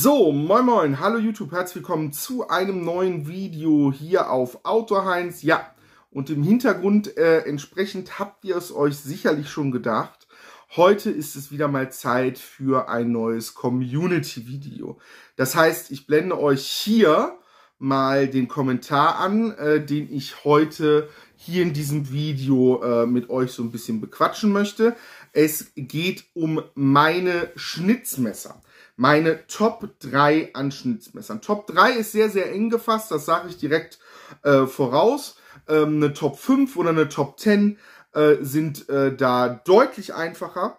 So, moin moin, hallo YouTube, herzlich willkommen zu einem neuen Video hier auf Outdoor Heinz. Ja, und im Hintergrund äh, entsprechend habt ihr es euch sicherlich schon gedacht. Heute ist es wieder mal Zeit für ein neues Community-Video. Das heißt, ich blende euch hier mal den Kommentar an, äh, den ich heute hier in diesem Video äh, mit euch so ein bisschen bequatschen möchte. Es geht um meine Schnitzmesser meine Top 3 an Schnitzmessern. Top 3 ist sehr, sehr eng gefasst, das sage ich direkt äh, voraus. Ähm, eine Top 5 oder eine Top 10 äh, sind äh, da deutlich einfacher.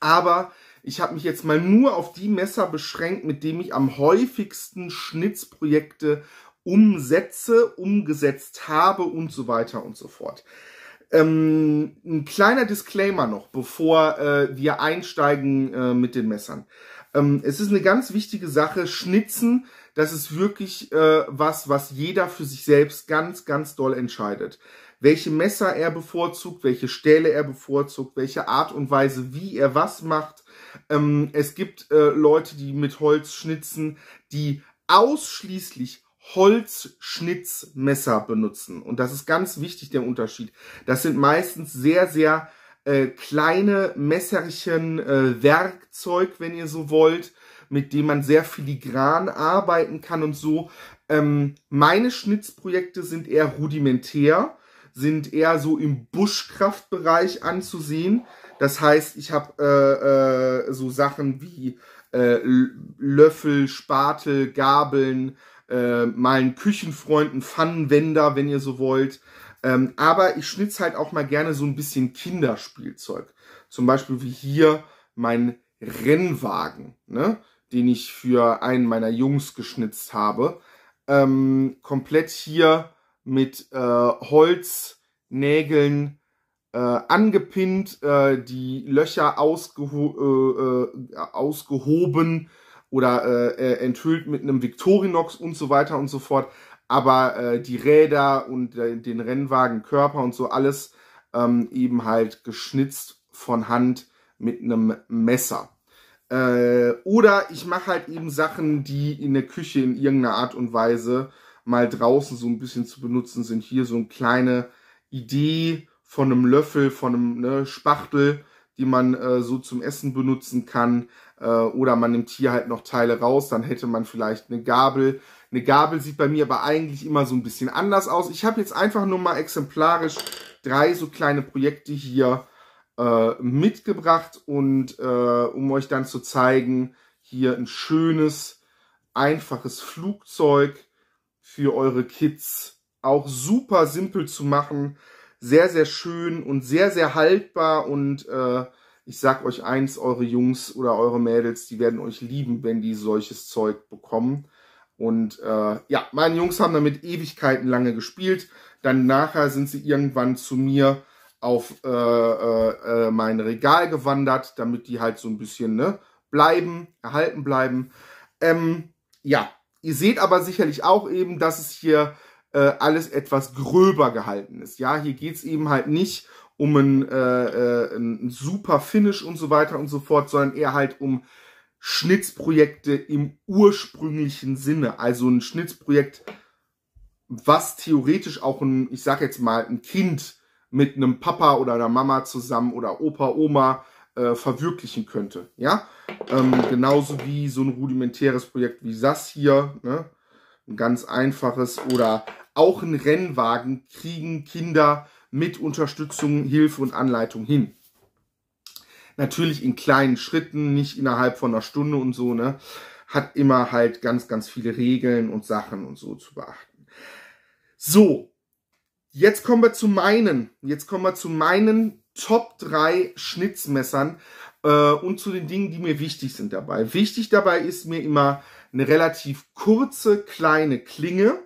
Aber ich habe mich jetzt mal nur auf die Messer beschränkt, mit denen ich am häufigsten Schnitzprojekte umsetze, umgesetzt habe und so weiter und so fort. Ähm, ein kleiner Disclaimer noch, bevor äh, wir einsteigen äh, mit den Messern. Ähm, es ist eine ganz wichtige Sache, Schnitzen, das ist wirklich äh, was, was jeder für sich selbst ganz, ganz doll entscheidet. Welche Messer er bevorzugt, welche Stähle er bevorzugt, welche Art und Weise, wie er was macht. Ähm, es gibt äh, Leute, die mit Holz schnitzen, die ausschließlich Holzschnitzmesser benutzen. Und das ist ganz wichtig, der Unterschied. Das sind meistens sehr, sehr äh, kleine Messerchen, äh, Werkzeug, wenn ihr so wollt, mit dem man sehr filigran arbeiten kann und so. Ähm, meine Schnitzprojekte sind eher rudimentär, sind eher so im Buschkraftbereich anzusehen. Das heißt, ich habe äh, äh, so Sachen wie äh, Löffel, Spatel, Gabeln, äh, mal einen Küchenfreund, einen Pfannenwender, wenn ihr so wollt, ähm, aber ich schnitz halt auch mal gerne so ein bisschen Kinderspielzeug. Zum Beispiel wie hier mein Rennwagen, ne? den ich für einen meiner Jungs geschnitzt habe. Ähm, komplett hier mit äh, Holznägeln äh, angepinnt, äh, die Löcher ausgeho äh, äh, ausgehoben oder äh, enthüllt mit einem Victorinox und so weiter und so fort aber äh, die Räder und äh, den Rennwagenkörper und so alles ähm, eben halt geschnitzt von Hand mit einem Messer. Äh, oder ich mache halt eben Sachen, die in der Küche in irgendeiner Art und Weise mal draußen so ein bisschen zu benutzen sind. Hier so eine kleine Idee von einem Löffel, von einem ne, Spachtel, die man äh, so zum Essen benutzen kann. Äh, oder man nimmt hier halt noch Teile raus, dann hätte man vielleicht eine Gabel, eine Gabel sieht bei mir aber eigentlich immer so ein bisschen anders aus. Ich habe jetzt einfach nur mal exemplarisch drei so kleine Projekte hier äh, mitgebracht und äh, um euch dann zu zeigen, hier ein schönes, einfaches Flugzeug für eure Kids. Auch super simpel zu machen, sehr, sehr schön und sehr, sehr haltbar und äh, ich sag euch eins, eure Jungs oder eure Mädels, die werden euch lieben, wenn die solches Zeug bekommen. Und äh, ja, meine Jungs haben damit Ewigkeiten lange gespielt. Dann nachher sind sie irgendwann zu mir auf äh, äh, äh, mein Regal gewandert, damit die halt so ein bisschen ne, bleiben, erhalten bleiben. Ähm, ja, ihr seht aber sicherlich auch eben, dass es hier äh, alles etwas gröber gehalten ist. Ja, hier geht's eben halt nicht um ein, äh, äh, ein super Finish und so weiter und so fort, sondern eher halt um Schnitzprojekte im ursprünglichen Sinne, also ein Schnitzprojekt, was theoretisch auch ein, ich sag jetzt mal, ein Kind mit einem Papa oder einer Mama zusammen oder Opa, Oma äh, verwirklichen könnte. Ja, ähm, genauso wie so ein rudimentäres Projekt wie das hier, ne? ein ganz einfaches oder auch ein Rennwagen kriegen Kinder mit Unterstützung, Hilfe und Anleitung hin natürlich in kleinen Schritten, nicht innerhalb von einer Stunde und so, ne, hat immer halt ganz, ganz viele Regeln und Sachen und so zu beachten. So, jetzt kommen wir zu meinen, jetzt kommen wir zu meinen Top 3 Schnitzmessern äh, und zu den Dingen, die mir wichtig sind dabei. Wichtig dabei ist mir immer eine relativ kurze, kleine Klinge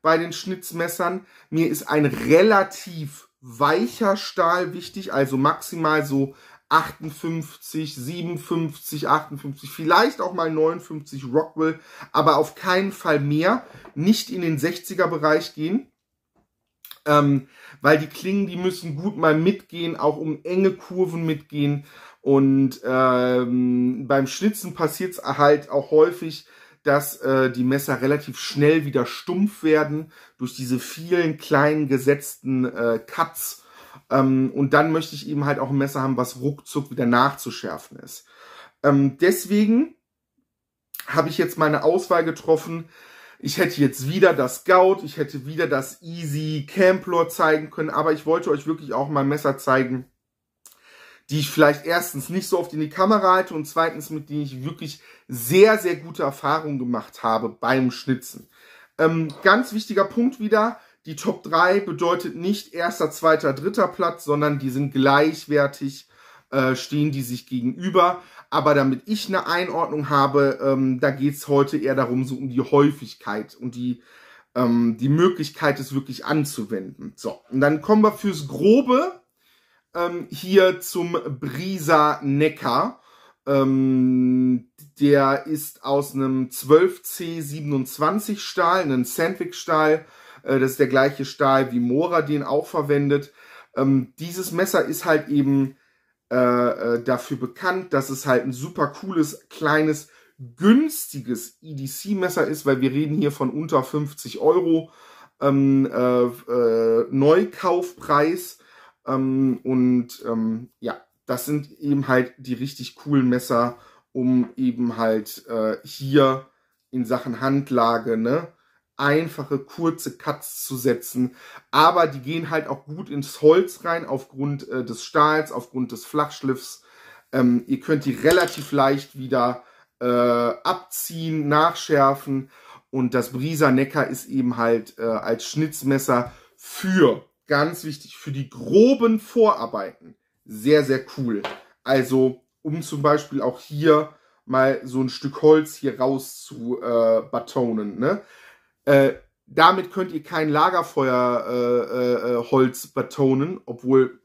bei den Schnitzmessern. Mir ist ein relativ weicher Stahl wichtig, also maximal so 58, 57, 58, vielleicht auch mal 59 Rockwell, aber auf keinen Fall mehr. Nicht in den 60er Bereich gehen, ähm, weil die Klingen, die müssen gut mal mitgehen, auch um enge Kurven mitgehen. Und ähm, beim Schnitzen passiert es halt auch häufig, dass äh, die Messer relativ schnell wieder stumpf werden durch diese vielen kleinen gesetzten äh, Cuts ähm, und dann möchte ich eben halt auch ein Messer haben, was ruckzuck wieder nachzuschärfen ist. Ähm, deswegen habe ich jetzt meine Auswahl getroffen. Ich hätte jetzt wieder das Gout, ich hätte wieder das Easy Camplor zeigen können, aber ich wollte euch wirklich auch mal Messer zeigen, die ich vielleicht erstens nicht so oft in die Kamera halte und zweitens, mit denen ich wirklich sehr, sehr gute Erfahrungen gemacht habe beim Schnitzen. Ähm, ganz wichtiger Punkt wieder, die Top 3 bedeutet nicht erster, zweiter, dritter Platz, sondern die sind gleichwertig, äh, stehen die sich gegenüber. Aber damit ich eine Einordnung habe, ähm, da geht's heute eher darum, so um die Häufigkeit und die, ähm, die Möglichkeit, es wirklich anzuwenden. So, und dann kommen wir fürs Grobe ähm, hier zum Brisa Neckar. Ähm, der ist aus einem 12C27 Stahl, einem Sandwich Stahl äh, das ist der gleiche Stahl wie Mora den auch verwendet. Ähm, dieses Messer ist halt eben äh, äh dafür bekannt, dass es halt ein super cooles, kleines, günstiges EDC-Messer ist, weil wir reden hier von unter 50 Euro ähm, äh, äh, Neukaufpreis. Ähm, und ähm, ja, das sind eben halt die richtig coolen Messer, um eben halt äh, hier in Sachen Handlage, ne? einfache, kurze Cuts zu setzen. Aber die gehen halt auch gut ins Holz rein, aufgrund äh, des Stahls, aufgrund des Flachschliffs. Ähm, ihr könnt die relativ leicht wieder äh, abziehen, nachschärfen. Und das Brisa Necker ist eben halt äh, als Schnitzmesser für, ganz wichtig, für die groben Vorarbeiten sehr, sehr cool. Also, um zum Beispiel auch hier mal so ein Stück Holz hier raus zu äh, batonen. Ne? Äh, damit könnt ihr kein Lagerfeuerholz äh, äh, äh betonen, obwohl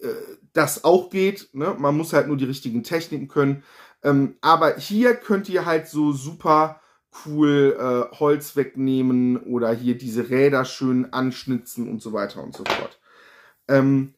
äh, das auch geht. Ne? Man muss halt nur die richtigen Techniken können. Ähm, aber hier könnt ihr halt so super cool Holz wegnehmen oder hier diese Räder schön anschnitzen und so weiter und so fort. Ähm,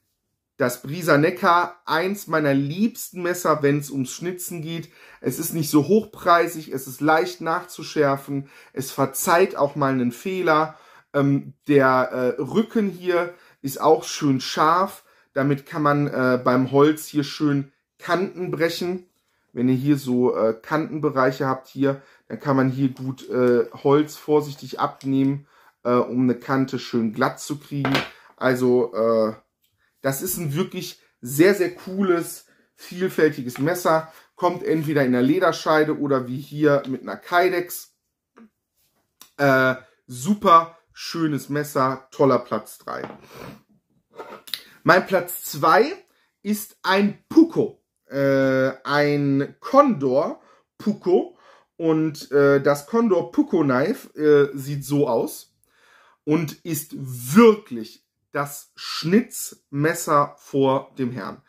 das Brisa Neckar eins meiner liebsten Messer, wenn es ums Schnitzen geht. Es ist nicht so hochpreisig, es ist leicht nachzuschärfen, es verzeiht auch mal einen Fehler. Ähm, der äh, Rücken hier ist auch schön scharf. Damit kann man äh, beim Holz hier schön Kanten brechen. Wenn ihr hier so äh, Kantenbereiche habt hier, dann kann man hier gut äh, Holz vorsichtig abnehmen, äh, um eine Kante schön glatt zu kriegen. Also äh, das ist ein wirklich sehr, sehr cooles, vielfältiges Messer. Kommt entweder in der Lederscheide oder wie hier mit einer Kydex. Äh, super schönes Messer, toller Platz 3. Mein Platz 2 ist ein Puko. Äh, ein Condor Puko. Und äh, das Condor Puko Knife äh, sieht so aus und ist wirklich das Schnitzmesser vor dem Herrn.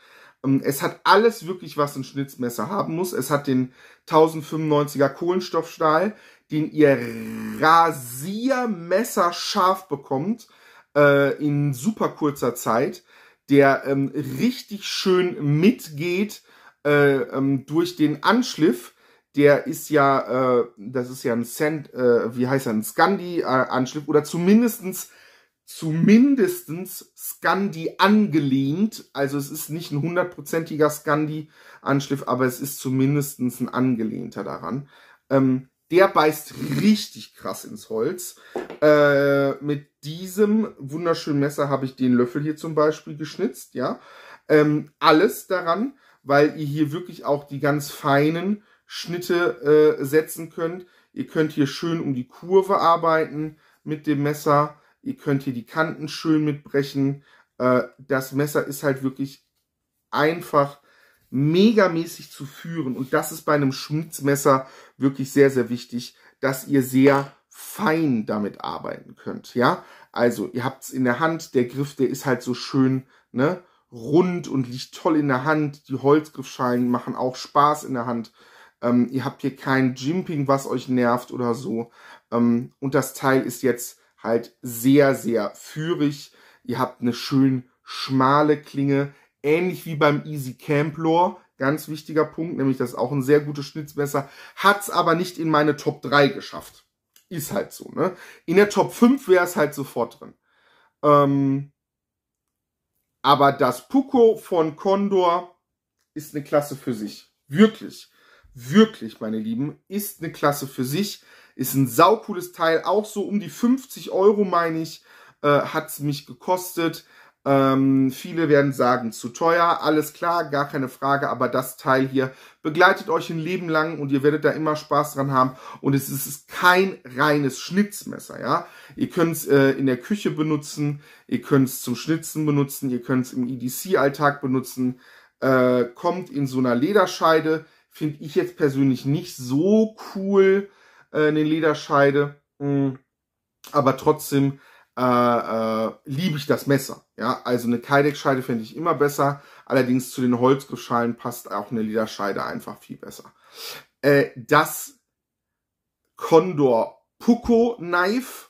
Ähm, es hat alles wirklich, was ein Schnitzmesser haben muss. Es hat den 1095er Kohlenstoffstahl, den ihr Rasiermesser scharf bekommt äh, in super kurzer Zeit, der ähm, richtig schön mitgeht äh, ähm, durch den Anschliff. Der ist ja, äh, das ist ja ein Cent, äh, wie heißt er, ein Scandi-Anschliff äh, oder zumindestens zumindestens Scandi angelehnt. Also es ist nicht ein hundertprozentiger Scandi-Anschliff, aber es ist zumindestens ein angelehnter daran. Ähm, der beißt richtig krass ins Holz. Äh, mit diesem wunderschönen Messer habe ich den Löffel hier zum Beispiel geschnitzt, ja. Ähm, alles daran, weil ihr hier wirklich auch die ganz feinen Schnitte äh, setzen könnt. Ihr könnt hier schön um die Kurve arbeiten mit dem Messer. Ihr könnt hier die Kanten schön mitbrechen. Äh, das Messer ist halt wirklich einfach megamäßig zu führen. Und das ist bei einem Schmutzmesser wirklich sehr, sehr wichtig, dass ihr sehr fein damit arbeiten könnt. Ja, also ihr habt es in der Hand. Der Griff, der ist halt so schön, ne? rund und liegt toll in der Hand. Die Holzgriffschalen machen auch Spaß in der Hand. Ähm, ihr habt hier kein Jimping, was euch nervt oder so. Ähm, und das Teil ist jetzt halt sehr, sehr führig. Ihr habt eine schön schmale Klinge, ähnlich wie beim Easy Camplore. Ganz wichtiger Punkt, nämlich das ist auch ein sehr gutes Schnitzmesser. Hat es aber nicht in meine Top 3 geschafft. Ist halt so, ne? In der Top 5 wäre es halt sofort drin. Ähm, aber das Puko von Condor ist eine Klasse für sich. Wirklich, wirklich, meine Lieben, ist eine Klasse für sich. Ist ein saucooles Teil, auch so um die 50 Euro, meine ich, äh, hat mich gekostet. Ähm, viele werden sagen, zu teuer, alles klar, gar keine Frage, aber das Teil hier begleitet euch ein Leben lang und ihr werdet da immer Spaß dran haben und es ist kein reines Schnitzmesser, ja. Ihr könnt es äh, in der Küche benutzen, ihr könnt es zum Schnitzen benutzen, ihr könnt es im EDC-Alltag benutzen, äh, kommt in so einer Lederscheide, finde ich jetzt persönlich nicht so cool, äh, in den Lederscheide. Mhm. Aber trotzdem äh, äh, liebe ich das Messer. Ja, also eine Kydex-Scheide finde ich immer besser. Allerdings zu den Holzgriffschalen passt auch eine Lederscheide einfach viel besser. Äh, das Condor Puko Knife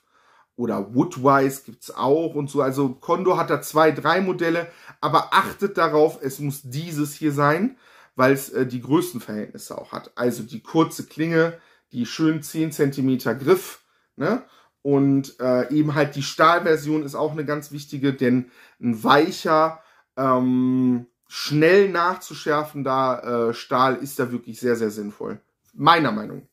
oder Woodwise gibt es auch und so. Also Condor hat da zwei, drei Modelle, aber achtet darauf, es muss dieses hier sein, weil es äh, die größten Verhältnisse auch hat. Also die kurze Klinge, die schönen 10 cm Griff, ne? Und äh, eben halt die Stahlversion ist auch eine ganz wichtige, denn ein weicher, ähm, schnell nachzuschärfender äh, Stahl ist da wirklich sehr, sehr sinnvoll. Meiner Meinung.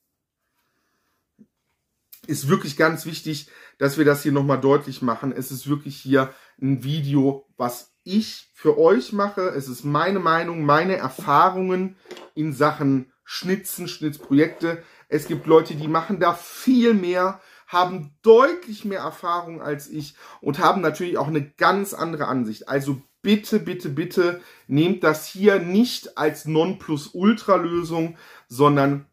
Ist wirklich ganz wichtig, dass wir das hier nochmal deutlich machen. Es ist wirklich hier ein Video, was ich für euch mache. Es ist meine Meinung, meine Erfahrungen in Sachen Schnitzen, Schnitzprojekte. Es gibt Leute, die machen da viel mehr, haben deutlich mehr Erfahrung als ich und haben natürlich auch eine ganz andere Ansicht. Also bitte, bitte, bitte nehmt das hier nicht als Nonplusultra-Lösung, sondern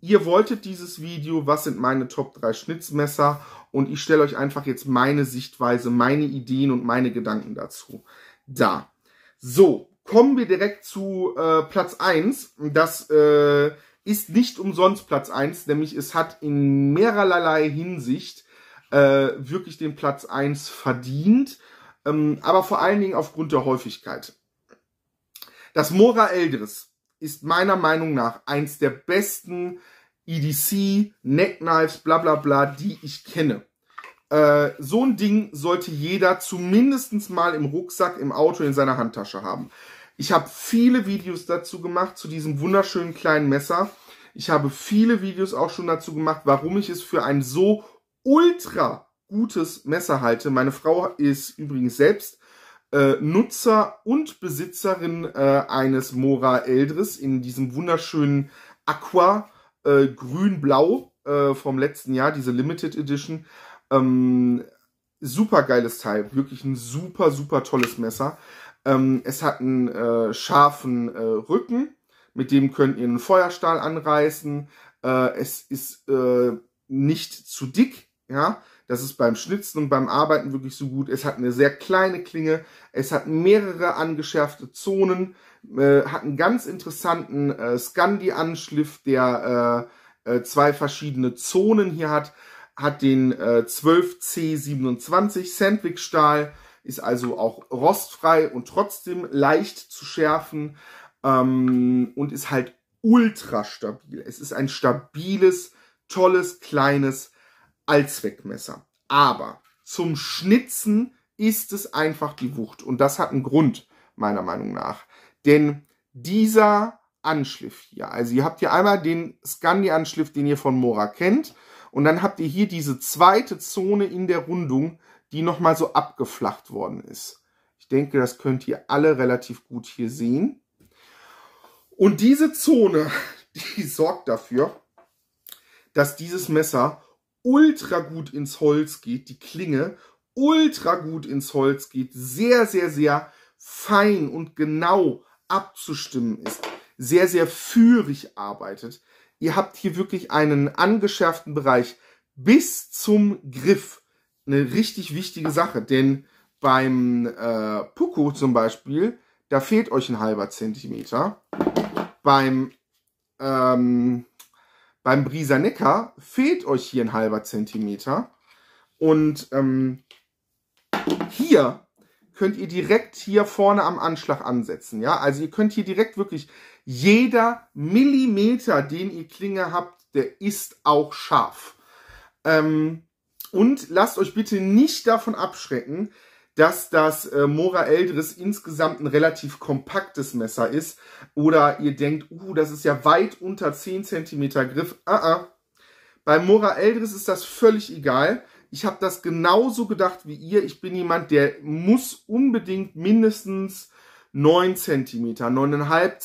ihr wolltet dieses Video, was sind meine Top 3 Schnitzmesser und ich stelle euch einfach jetzt meine Sichtweise, meine Ideen und meine Gedanken dazu. Da. So, kommen wir direkt zu äh, Platz eins. Das äh, ist nicht umsonst Platz eins, nämlich es hat in mehrerlei Hinsicht äh, wirklich den Platz eins verdient, ähm, aber vor allen Dingen aufgrund der Häufigkeit. Das Mora Eldris ist meiner Meinung nach eins der besten EDC, Neckknives, bla bla bla, die ich kenne. Äh, so ein Ding sollte jeder zumindestens mal im Rucksack, im Auto, in seiner Handtasche haben. Ich habe viele Videos dazu gemacht, zu diesem wunderschönen kleinen Messer. Ich habe viele Videos auch schon dazu gemacht, warum ich es für ein so ultra gutes Messer halte. Meine Frau ist übrigens selbst äh, Nutzer und Besitzerin äh, eines Mora Eldris in diesem wunderschönen Aqua äh, Grün-Blau äh, vom letzten Jahr, diese Limited Edition. Ähm, super geiles Teil, wirklich ein super, super tolles Messer. Ähm, es hat einen äh, scharfen äh, Rücken, mit dem könnt ihr einen Feuerstahl anreißen. Äh, es ist äh, nicht zu dick, ja. Das ist beim Schnitzen und beim Arbeiten wirklich so gut. Es hat eine sehr kleine Klinge, es hat mehrere angeschärfte Zonen, äh, hat einen ganz interessanten äh, Scandi-Anschliff, der äh, äh, zwei verschiedene Zonen hier hat, hat den äh, 12C27 Sandwich-Stahl, ist also auch rostfrei und trotzdem leicht zu schärfen ähm, und ist halt ultra stabil. Es ist ein stabiles, tolles, kleines Allzweckmesser. Aber zum Schnitzen ist es einfach die Wucht. Und das hat einen Grund, meiner Meinung nach. Denn dieser Anschliff hier, also ihr habt hier einmal den Scandi-Anschliff, den ihr von Mora kennt. Und dann habt ihr hier diese zweite Zone in der Rundung, die nochmal so abgeflacht worden ist. Ich denke, das könnt ihr alle relativ gut hier sehen. Und diese Zone, die sorgt dafür, dass dieses Messer ultra gut ins Holz geht, die Klinge ultra gut ins Holz geht, sehr, sehr, sehr fein und genau abzustimmen ist, sehr, sehr führig arbeitet. Ihr habt hier wirklich einen angeschärften Bereich bis zum Griff eine richtig wichtige Sache, denn beim äh, Puku zum Beispiel, da fehlt euch ein halber Zentimeter. Beim, ähm, beim Brisa Neckar fehlt euch hier ein halber Zentimeter. Und ähm, hier könnt ihr direkt hier vorne am Anschlag ansetzen. Ja, also ihr könnt hier direkt wirklich jeder Millimeter, den ihr Klinge habt, der ist auch scharf. Ähm, und lasst euch bitte nicht davon abschrecken, dass das äh, Mora Eldris insgesamt ein relativ kompaktes Messer ist. Oder ihr denkt, uh, das ist ja weit unter 10 cm Griff. Ah, uh -uh. Bei Mora Eldris ist das völlig egal. Ich habe das genauso gedacht wie ihr. Ich bin jemand, der muss unbedingt mindestens 9 cm, 9,5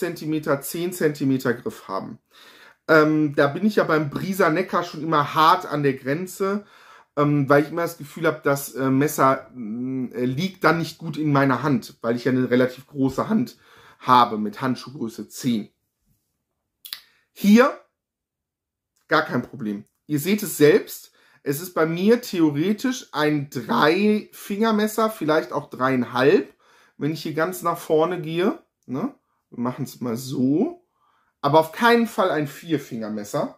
cm, 10 cm Griff haben. Ähm, da bin ich ja beim Brisa Neckar schon immer hart an der Grenze ähm, weil ich immer das Gefühl habe, das äh, Messer mm, äh, liegt dann nicht gut in meiner Hand, weil ich ja eine relativ große Hand habe mit Handschuhgröße 10. Hier gar kein Problem. Ihr seht es selbst. Es ist bei mir theoretisch ein Drei-Fingermesser, vielleicht auch dreieinhalb, wenn ich hier ganz nach vorne gehe. Ne? Wir machen es mal so. Aber auf keinen Fall ein vier Vierfingermesser.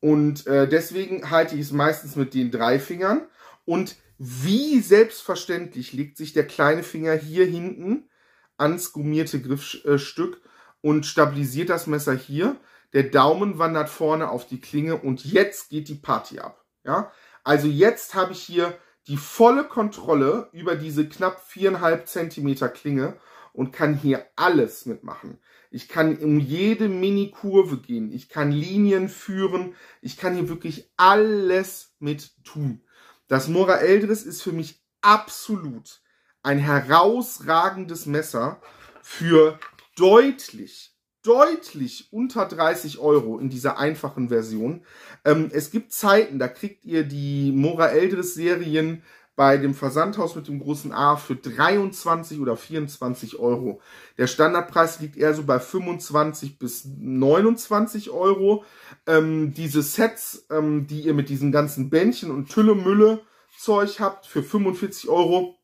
Und äh, deswegen halte ich es meistens mit den drei Fingern. Und wie selbstverständlich legt sich der kleine Finger hier hinten ans gummierte Griffstück und stabilisiert das Messer hier. Der Daumen wandert vorne auf die Klinge und jetzt geht die Party ab. Ja? Also jetzt habe ich hier die volle Kontrolle über diese knapp viereinhalb Zentimeter Klinge und kann hier alles mitmachen. Ich kann um jede Mini-Kurve gehen. Ich kann Linien führen. Ich kann hier wirklich alles mit tun. Das Mora Eldris ist für mich absolut ein herausragendes Messer für deutlich, deutlich unter 30 Euro in dieser einfachen Version. Ähm, es gibt Zeiten, da kriegt ihr die Mora Eldris Serien bei dem Versandhaus mit dem großen A für 23 oder 24 Euro. Der Standardpreis liegt eher so bei 25 bis 29 Euro. Ähm, diese Sets, ähm, die ihr mit diesen ganzen Bändchen und Tülle-Mülle-Zeug habt, für 45 Euro.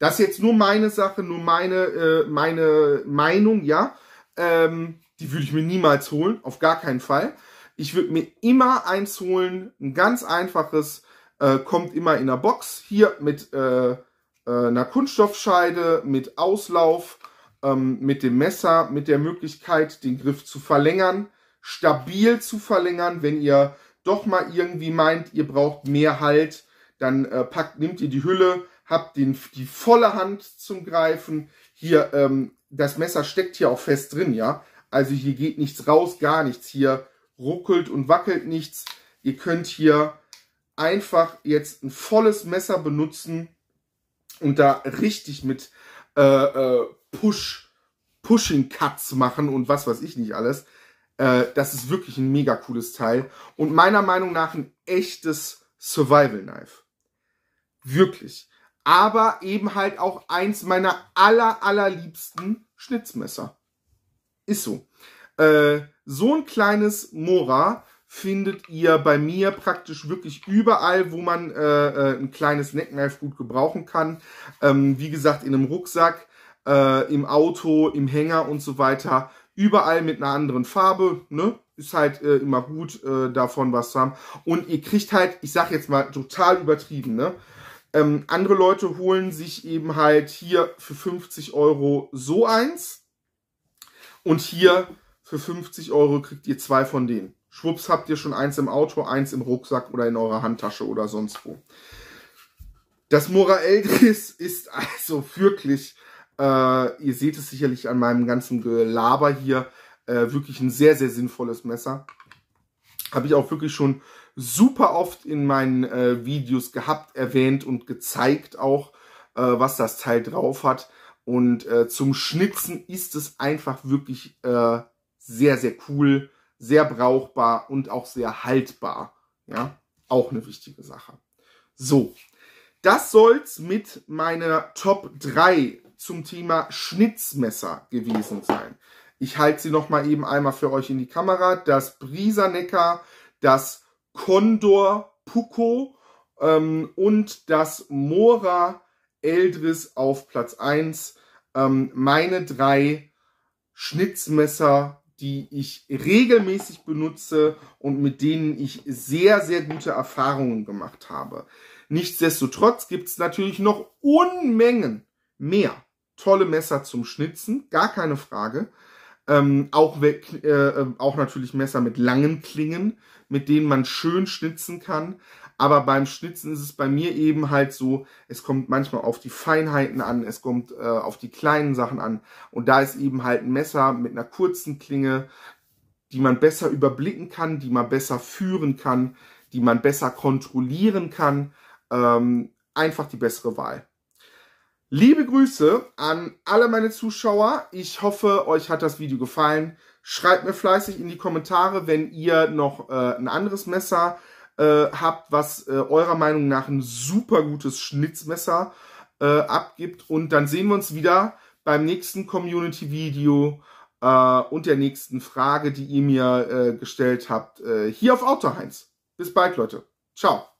Das ist jetzt nur meine Sache, nur meine, äh, meine Meinung, ja. Ähm, die würde ich mir niemals holen, auf gar keinen Fall. Ich würde mir immer eins holen, ein ganz einfaches, äh, kommt immer in der Box hier mit äh, äh, einer Kunststoffscheide, mit Auslauf, ähm, mit dem Messer, mit der Möglichkeit, den Griff zu verlängern, stabil zu verlängern. Wenn ihr doch mal irgendwie meint, ihr braucht mehr Halt, dann äh, packt, nehmt ihr die Hülle, habt den, die volle Hand zum Greifen. Hier, ähm, das Messer steckt hier auch fest drin, ja. Also hier geht nichts raus, gar nichts. Hier ruckelt und wackelt nichts. Ihr könnt hier einfach jetzt ein volles Messer benutzen und da richtig mit äh, äh, Push, Pushing Cuts machen und was weiß ich nicht alles. Äh, das ist wirklich ein mega cooles Teil und meiner Meinung nach ein echtes Survival Knife. Wirklich. Aber eben halt auch eins meiner aller, allerliebsten Schnitzmesser. Ist so. Äh, so ein kleines Mora findet ihr bei mir praktisch wirklich überall, wo man äh, äh ein kleines Neckknife gut gebrauchen kann. Ähm, wie gesagt, in einem Rucksack, äh, im Auto, im Hänger und so weiter. Überall mit einer anderen Farbe, ne? Ist halt äh, immer gut, äh, davon was zu haben. Und ihr kriegt halt, ich sag jetzt mal, total übertrieben, ne? Ähm, andere Leute holen sich eben halt hier für 50 Euro so eins. Und hier für 50 Euro kriegt ihr zwei von denen. Schwupps habt ihr schon eins im Auto, eins im Rucksack oder in eurer Handtasche oder sonst wo. Das Moraeldris ist also wirklich, äh, ihr seht es sicherlich an meinem ganzen Gelaber hier, äh, wirklich ein sehr, sehr sinnvolles Messer. Habe ich auch wirklich schon super oft in meinen äh, Videos gehabt, erwähnt und gezeigt auch, äh, was das Teil drauf hat. Und äh, zum Schnitzen ist es einfach wirklich äh, sehr, sehr cool sehr brauchbar und auch sehr haltbar. Ja, auch eine wichtige Sache. So, das soll's mit meiner Top 3 zum Thema Schnitzmesser gewesen sein. Ich halte sie nochmal eben einmal für euch in die Kamera. Das Brisanecker, das Condor Puco ähm, und das Mora Eldris auf Platz 1. Ähm, meine drei Schnitzmesser die ich regelmäßig benutze und mit denen ich sehr, sehr gute Erfahrungen gemacht habe. Nichtsdestotrotz gibt es natürlich noch Unmengen mehr tolle Messer zum Schnitzen, gar keine Frage. Ähm, auch, äh, äh, auch natürlich Messer mit langen Klingen, mit denen man schön schnitzen kann. Aber beim Schnitzen ist es bei mir eben halt so, es kommt manchmal auf die Feinheiten an, es kommt äh, auf die kleinen Sachen an. Und da ist eben halt ein Messer mit einer kurzen Klinge, die man besser überblicken kann, die man besser führen kann, die man besser kontrollieren kann. Ähm, einfach die bessere Wahl. Liebe Grüße an alle meine Zuschauer. Ich hoffe, euch hat das Video gefallen. Schreibt mir fleißig in die Kommentare, wenn ihr noch äh, ein anderes Messer äh, habt, was äh, eurer Meinung nach ein super gutes Schnitzmesser äh, abgibt. Und dann sehen wir uns wieder beim nächsten Community-Video äh, und der nächsten Frage, die ihr mir äh, gestellt habt, äh, hier auf Autoheinz. Bis bald, Leute. Ciao.